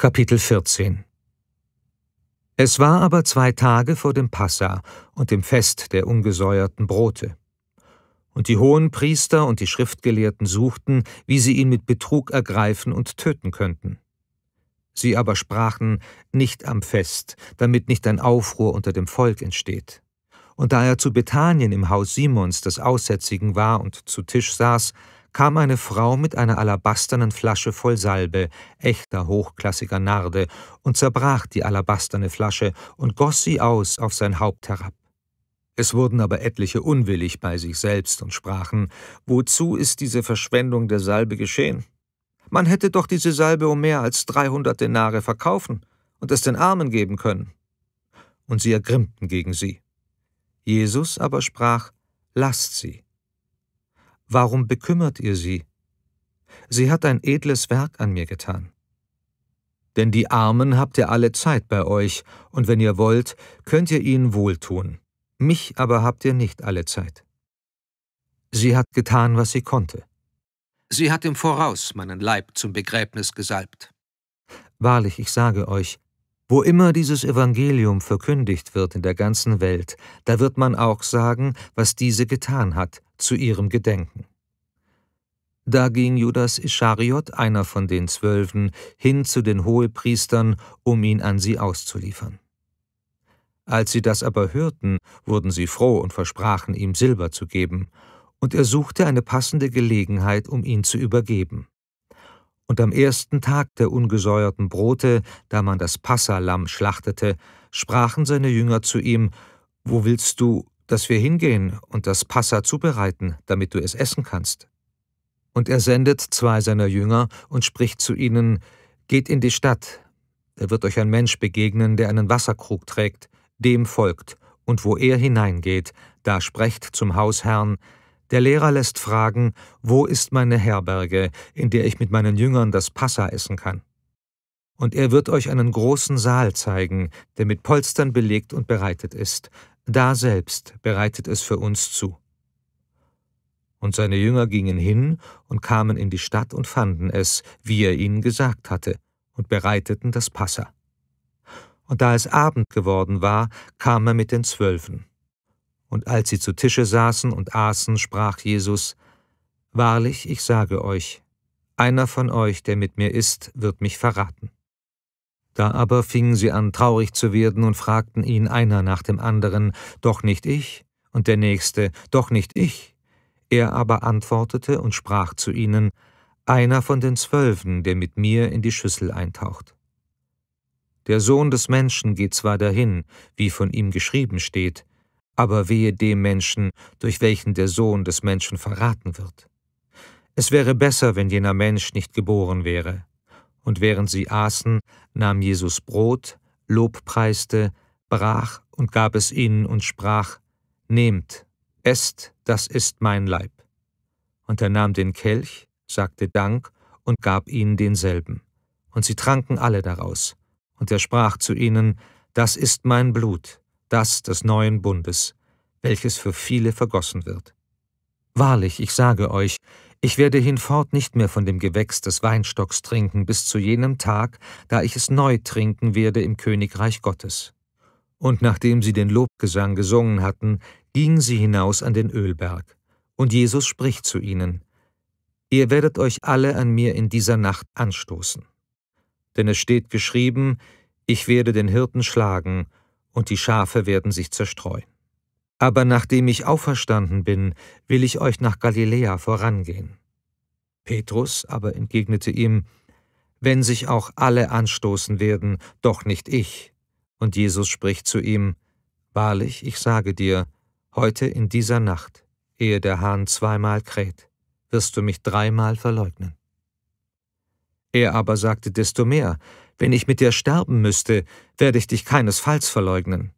Kapitel 14 Es war aber zwei Tage vor dem Passa und dem Fest der ungesäuerten Brote. Und die hohen Priester und die Schriftgelehrten suchten, wie sie ihn mit Betrug ergreifen und töten könnten. Sie aber sprachen nicht am Fest, damit nicht ein Aufruhr unter dem Volk entsteht. Und da er zu Bethanien im Haus Simons des Aussätzigen war und zu Tisch saß, kam eine Frau mit einer alabasternen Flasche voll Salbe, echter hochklassiger Narde, und zerbrach die alabasterne Flasche und goss sie aus auf sein Haupt herab. Es wurden aber etliche unwillig bei sich selbst und sprachen, wozu ist diese Verschwendung der Salbe geschehen? Man hätte doch diese Salbe um mehr als dreihundert Denare verkaufen und es den Armen geben können. Und sie ergrimmten gegen sie. Jesus aber sprach, lasst sie Warum bekümmert ihr sie? Sie hat ein edles Werk an mir getan. Denn die Armen habt ihr alle Zeit bei euch, und wenn ihr wollt, könnt ihr ihnen wohltun. Mich aber habt ihr nicht alle Zeit. Sie hat getan, was sie konnte. Sie hat im Voraus meinen Leib zum Begräbnis gesalbt. Wahrlich, ich sage euch, wo immer dieses Evangelium verkündigt wird in der ganzen Welt, da wird man auch sagen, was diese getan hat, zu ihrem Gedenken. Da ging Judas Ischariot, einer von den Zwölfen, hin zu den Hohepriestern, um ihn an sie auszuliefern. Als sie das aber hörten, wurden sie froh und versprachen, ihm Silber zu geben, und er suchte eine passende Gelegenheit, um ihn zu übergeben. Und am ersten Tag der ungesäuerten Brote, da man das Passalamm schlachtete, sprachen seine Jünger zu ihm, Wo willst du, dass wir hingehen und das Passa zubereiten, damit du es essen kannst? Und er sendet zwei seiner Jünger und spricht zu ihnen, Geht in die Stadt, da wird euch ein Mensch begegnen, der einen Wasserkrug trägt, dem folgt, und wo er hineingeht, da sprecht zum Hausherrn, der Lehrer lässt fragen, wo ist meine Herberge, in der ich mit meinen Jüngern das Passa essen kann? Und er wird euch einen großen Saal zeigen, der mit Polstern belegt und bereitet ist. Da selbst bereitet es für uns zu. Und seine Jünger gingen hin und kamen in die Stadt und fanden es, wie er ihnen gesagt hatte, und bereiteten das Passa. Und da es Abend geworden war, kam er mit den Zwölfen. Und als sie zu Tische saßen und aßen, sprach Jesus, Wahrlich, ich sage euch, einer von euch, der mit mir ist, wird mich verraten. Da aber fingen sie an, traurig zu werden und fragten ihn einer nach dem anderen, Doch nicht ich, und der nächste, Doch nicht ich. Er aber antwortete und sprach zu ihnen, Einer von den Zwölfen, der mit mir in die Schüssel eintaucht. Der Sohn des Menschen geht zwar dahin, wie von ihm geschrieben steht, aber wehe dem Menschen, durch welchen der Sohn des Menschen verraten wird. Es wäre besser, wenn jener Mensch nicht geboren wäre. Und während sie aßen, nahm Jesus Brot, lobpreiste, brach und gab es ihnen und sprach, Nehmt, esst, das ist mein Leib. Und er nahm den Kelch, sagte Dank und gab ihnen denselben. Und sie tranken alle daraus. Und er sprach zu ihnen, Das ist mein Blut, das des neuen Bundes, welches für viele vergossen wird. Wahrlich, ich sage euch, ich werde hinfort nicht mehr von dem Gewächs des Weinstocks trinken bis zu jenem Tag, da ich es neu trinken werde im Königreich Gottes. Und nachdem sie den Lobgesang gesungen hatten, gingen sie hinaus an den Ölberg. Und Jesus spricht zu ihnen, Ihr werdet euch alle an mir in dieser Nacht anstoßen. Denn es steht geschrieben, ich werde den Hirten schlagen, und die Schafe werden sich zerstreuen. Aber nachdem ich auferstanden bin, will ich euch nach Galiläa vorangehen. Petrus aber entgegnete ihm, Wenn sich auch alle anstoßen werden, doch nicht ich. Und Jesus spricht zu ihm, Wahrlich, ich sage dir, heute in dieser Nacht, ehe der Hahn zweimal kräht, wirst du mich dreimal verleugnen. Er aber sagte desto mehr, wenn ich mit dir sterben müsste, werde ich dich keinesfalls verleugnen.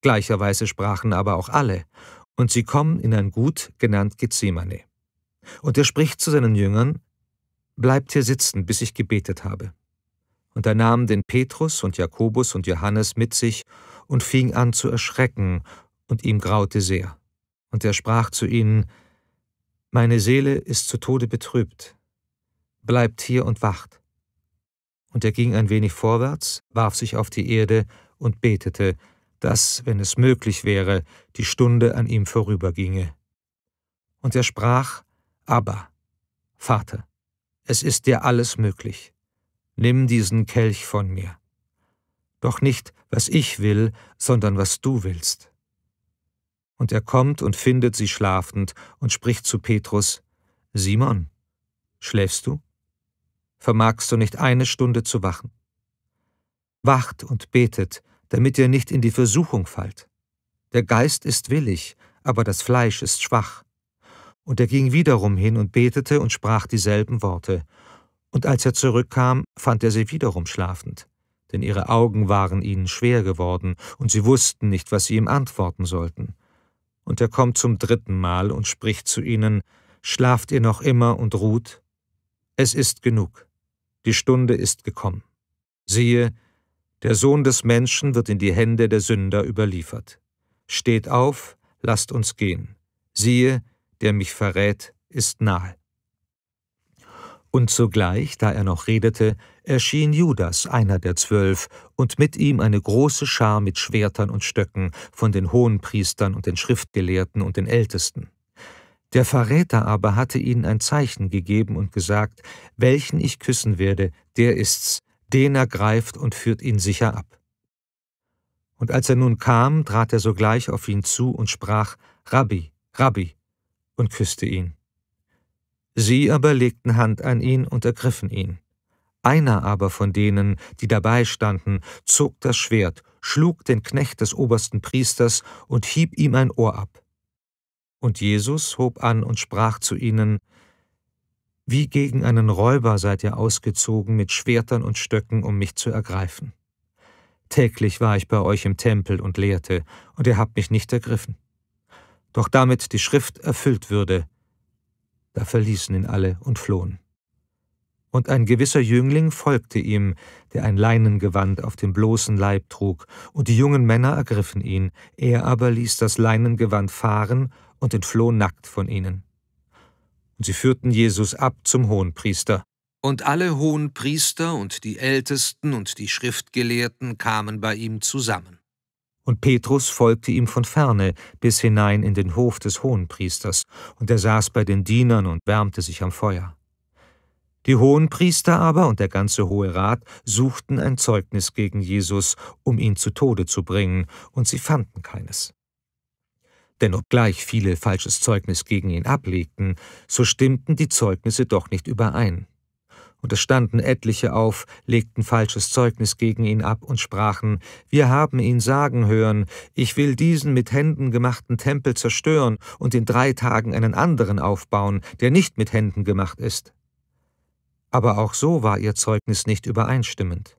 Gleicherweise sprachen aber auch alle, und sie kommen in ein Gut genannt Gethsemane. Und er spricht zu seinen Jüngern, Bleibt hier sitzen, bis ich gebetet habe. Und er nahm den Petrus und Jakobus und Johannes mit sich und fing an zu erschrecken, und ihm graute sehr. Und er sprach zu ihnen, Meine Seele ist zu Tode betrübt, bleibt hier und wacht. Und er ging ein wenig vorwärts, warf sich auf die Erde und betete, dass, wenn es möglich wäre, die Stunde an ihm vorüberginge. Und er sprach, Abba, Vater, es ist dir alles möglich. Nimm diesen Kelch von mir. Doch nicht, was ich will, sondern was du willst. Und er kommt und findet sie schlafend und spricht zu Petrus, Simon, schläfst du? vermagst du nicht eine Stunde zu wachen. Wacht und betet, damit ihr nicht in die Versuchung fallt. Der Geist ist willig, aber das Fleisch ist schwach. Und er ging wiederum hin und betete und sprach dieselben Worte. Und als er zurückkam, fand er sie wiederum schlafend, denn ihre Augen waren ihnen schwer geworden, und sie wussten nicht, was sie ihm antworten sollten. Und er kommt zum dritten Mal und spricht zu ihnen, Schlaft ihr noch immer und ruht? Es ist genug die Stunde ist gekommen. Siehe, der Sohn des Menschen wird in die Hände der Sünder überliefert. Steht auf, lasst uns gehen. Siehe, der mich verrät, ist nahe. Und sogleich, da er noch redete, erschien Judas, einer der zwölf, und mit ihm eine große Schar mit Schwertern und Stöcken von den Hohenpriestern und den Schriftgelehrten und den Ältesten. Der Verräter aber hatte ihnen ein Zeichen gegeben und gesagt, welchen ich küssen werde, der ist's, den ergreift und führt ihn sicher ab. Und als er nun kam, trat er sogleich auf ihn zu und sprach, Rabbi, Rabbi, und küsste ihn. Sie aber legten Hand an ihn und ergriffen ihn. Einer aber von denen, die dabei standen, zog das Schwert, schlug den Knecht des obersten Priesters und hieb ihm ein Ohr ab. Und Jesus hob an und sprach zu ihnen, Wie gegen einen Räuber seid ihr ausgezogen mit Schwertern und Stöcken, um mich zu ergreifen. Täglich war ich bei euch im Tempel und lehrte, und ihr habt mich nicht ergriffen. Doch damit die Schrift erfüllt würde, da verließen ihn alle und flohen. Und ein gewisser Jüngling folgte ihm, der ein Leinengewand auf dem bloßen Leib trug, und die jungen Männer ergriffen ihn, er aber ließ das Leinengewand fahren und entfloh nackt von ihnen. Und sie führten Jesus ab zum Hohenpriester. Und alle Hohenpriester und die Ältesten und die Schriftgelehrten kamen bei ihm zusammen. Und Petrus folgte ihm von ferne bis hinein in den Hof des Hohenpriesters, und er saß bei den Dienern und wärmte sich am Feuer. Die Hohenpriester aber und der ganze Hohe Rat suchten ein Zeugnis gegen Jesus, um ihn zu Tode zu bringen, und sie fanden keines denn obgleich viele falsches Zeugnis gegen ihn ablegten, so stimmten die Zeugnisse doch nicht überein. Und es standen etliche auf, legten falsches Zeugnis gegen ihn ab und sprachen, wir haben ihn sagen hören, ich will diesen mit Händen gemachten Tempel zerstören und in drei Tagen einen anderen aufbauen, der nicht mit Händen gemacht ist. Aber auch so war ihr Zeugnis nicht übereinstimmend.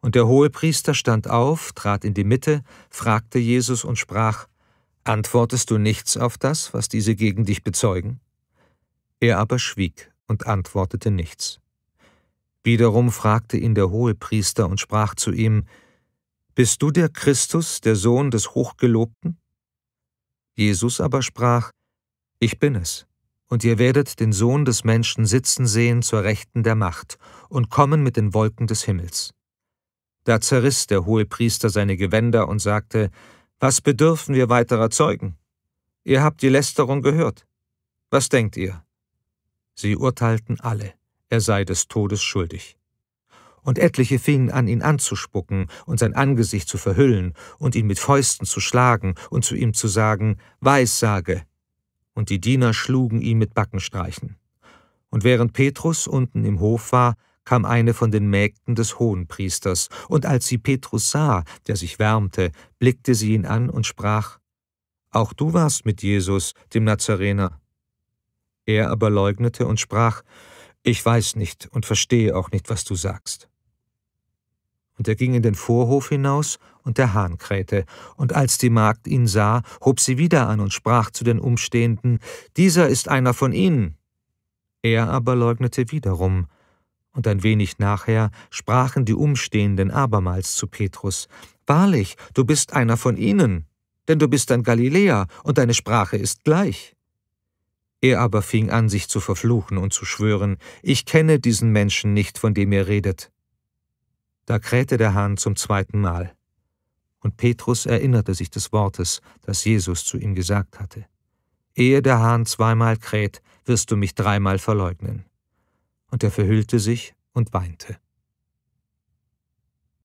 Und der Hohepriester stand auf, trat in die Mitte, fragte Jesus und sprach, Antwortest du nichts auf das, was diese gegen dich bezeugen? Er aber schwieg und antwortete nichts. Wiederum fragte ihn der Hohepriester und sprach zu ihm, Bist du der Christus, der Sohn des Hochgelobten? Jesus aber sprach, Ich bin es, und ihr werdet den Sohn des Menschen sitzen sehen zur Rechten der Macht und kommen mit den Wolken des Himmels. Da zerriss der Hohepriester seine Gewänder und sagte, was bedürfen wir weiterer Zeugen? Ihr habt die Lästerung gehört. Was denkt ihr? Sie urteilten alle, er sei des Todes schuldig. Und etliche fingen an, ihn anzuspucken und sein Angesicht zu verhüllen und ihn mit Fäusten zu schlagen und zu ihm zu sagen, Weissage. Und die Diener schlugen ihn mit Backenstreichen. Und während Petrus unten im Hof war, kam eine von den Mägden des Hohenpriesters, und als sie Petrus sah, der sich wärmte, blickte sie ihn an und sprach Auch du warst mit Jesus, dem Nazarener. Er aber leugnete und sprach Ich weiß nicht und verstehe auch nicht, was du sagst. Und er ging in den Vorhof hinaus, und der Hahn krähte. Und als die Magd ihn sah, hob sie wieder an und sprach zu den Umstehenden, Dieser ist einer von ihnen. Er aber leugnete wiederum, und ein wenig nachher sprachen die Umstehenden abermals zu Petrus, Wahrlich, du bist einer von ihnen, denn du bist ein Galiläer, und deine Sprache ist gleich. Er aber fing an, sich zu verfluchen und zu schwören, ich kenne diesen Menschen nicht, von dem ihr redet. Da krähte der Hahn zum zweiten Mal. Und Petrus erinnerte sich des Wortes, das Jesus zu ihm gesagt hatte. Ehe der Hahn zweimal kräht, wirst du mich dreimal verleugnen und er verhüllte sich und weinte.